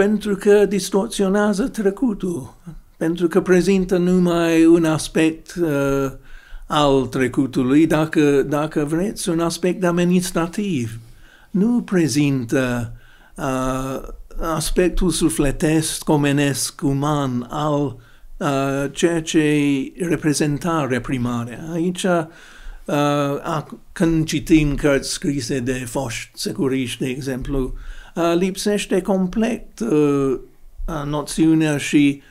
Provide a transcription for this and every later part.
pentru că distorsionează trecutul, pentru că prezintă numai un aspect uh, al trecutului, dacă, dacă vreți, un aspect administrativ. Nu prezintă uh, aspectul sufletesc, omenesc, uman al uh, ceea ce reprezenta reprimarea. Aici Uh, când citim cărți scrise de foști securiști, de exemplu, uh, lipsește complet uh, noțiunea și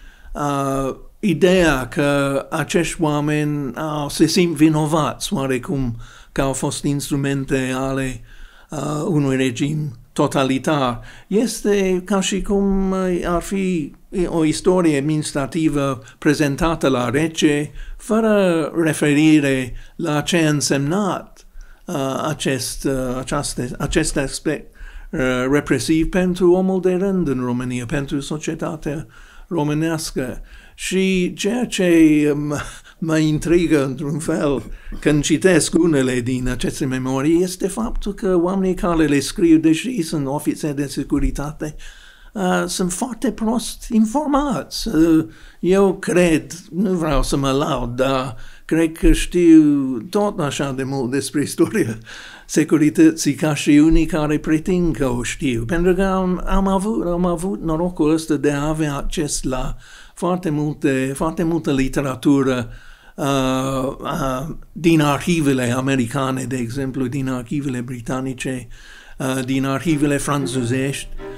ideea că acești oameni au, se simt vinovați oarecum că au fost instrumente ale uh, unui regim totalitar. Este ca și cum ar fi o istorie administrativă prezentată la rece, fără referire la ce a însemnat uh, acest, uh, aceaste, acest aspect uh, represiv pentru omul de rând în România, pentru societatea românească. Și ceea ce um, mă intrigă într-un fel când citesc unele din aceste memorii este faptul că oamenii care le scriu, deși sunt ofițeri de securitate, uh, Uh, sunt foarte prost informați. Uh, eu cred, nu vreau să mă laud, dar cred că știu tot așa de mult despre istoria securității ca și unii care pretind că o știu, pentru că am, am, avut, am avut norocul ăsta de a avea acces la foarte, multe, foarte multă literatură uh, uh, din arhivele americane, de exemplu, din arhivele britanice, uh, din arhivele franzuzești.